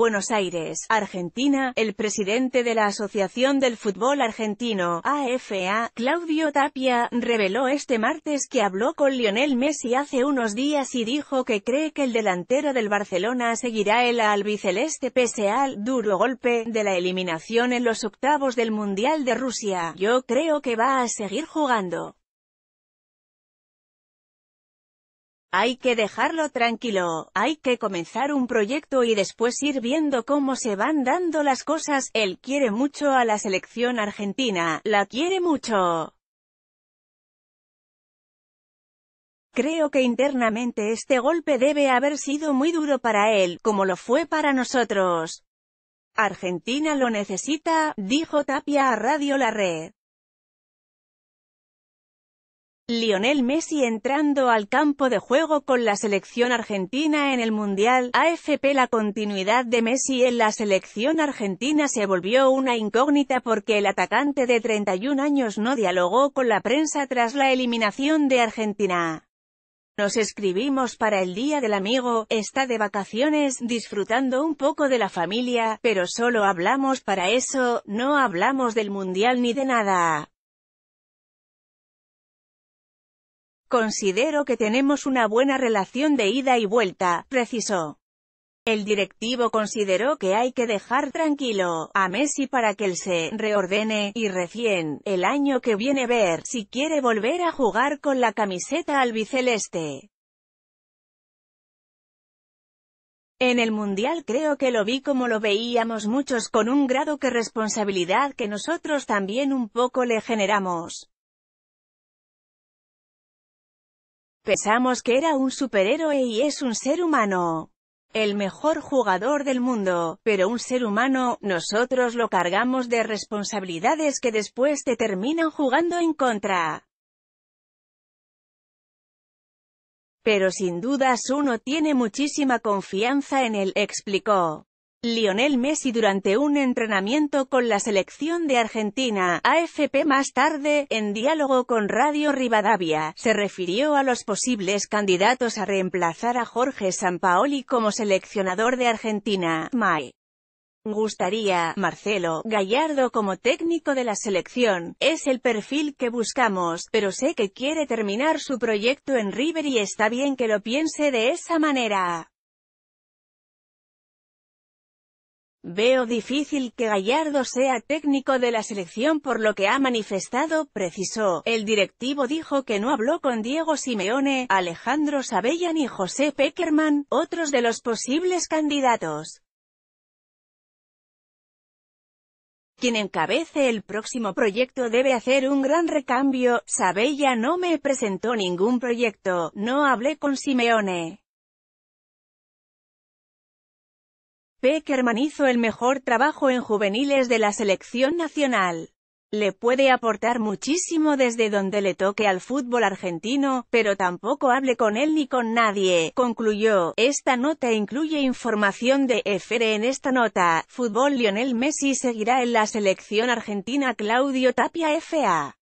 Buenos Aires, Argentina, el presidente de la Asociación del Fútbol Argentino, AFA, Claudio Tapia, reveló este martes que habló con Lionel Messi hace unos días y dijo que cree que el delantero del Barcelona seguirá el albiceleste pese al duro golpe de la eliminación en los octavos del Mundial de Rusia. Yo creo que va a seguir jugando. Hay que dejarlo tranquilo, hay que comenzar un proyecto y después ir viendo cómo se van dando las cosas, él quiere mucho a la selección argentina, la quiere mucho. Creo que internamente este golpe debe haber sido muy duro para él, como lo fue para nosotros. Argentina lo necesita, dijo Tapia a Radio La Red. Lionel Messi entrando al campo de juego con la selección argentina en el Mundial AFP La continuidad de Messi en la selección argentina se volvió una incógnita porque el atacante de 31 años no dialogó con la prensa tras la eliminación de Argentina. Nos escribimos para el Día del Amigo, está de vacaciones, disfrutando un poco de la familia, pero solo hablamos para eso, no hablamos del Mundial ni de nada. Considero que tenemos una buena relación de ida y vuelta, precisó. El directivo consideró que hay que dejar tranquilo a Messi para que él se reordene, y recién, el año que viene ver si quiere volver a jugar con la camiseta albiceleste. En el Mundial creo que lo vi como lo veíamos muchos con un grado que responsabilidad que nosotros también un poco le generamos. Pensamos que era un superhéroe y es un ser humano. El mejor jugador del mundo, pero un ser humano, nosotros lo cargamos de responsabilidades que después te terminan jugando en contra. Pero sin dudas uno tiene muchísima confianza en él, explicó. Lionel Messi durante un entrenamiento con la selección de Argentina, AFP más tarde, en diálogo con Radio Rivadavia, se refirió a los posibles candidatos a reemplazar a Jorge Sampaoli como seleccionador de Argentina, May. Gustaría, Marcelo, Gallardo como técnico de la selección, es el perfil que buscamos, pero sé que quiere terminar su proyecto en River y está bien que lo piense de esa manera. Veo difícil que Gallardo sea técnico de la selección por lo que ha manifestado, precisó. El directivo dijo que no habló con Diego Simeone, Alejandro Sabella ni José Peckerman, otros de los posibles candidatos. Quien encabece el próximo proyecto debe hacer un gran recambio, Sabella no me presentó ningún proyecto, no hablé con Simeone. Peckerman hizo el mejor trabajo en juveniles de la selección nacional. Le puede aportar muchísimo desde donde le toque al fútbol argentino, pero tampoco hable con él ni con nadie, concluyó. Esta nota incluye información de FR en esta nota. Fútbol Lionel Messi seguirá en la selección argentina Claudio Tapia FA.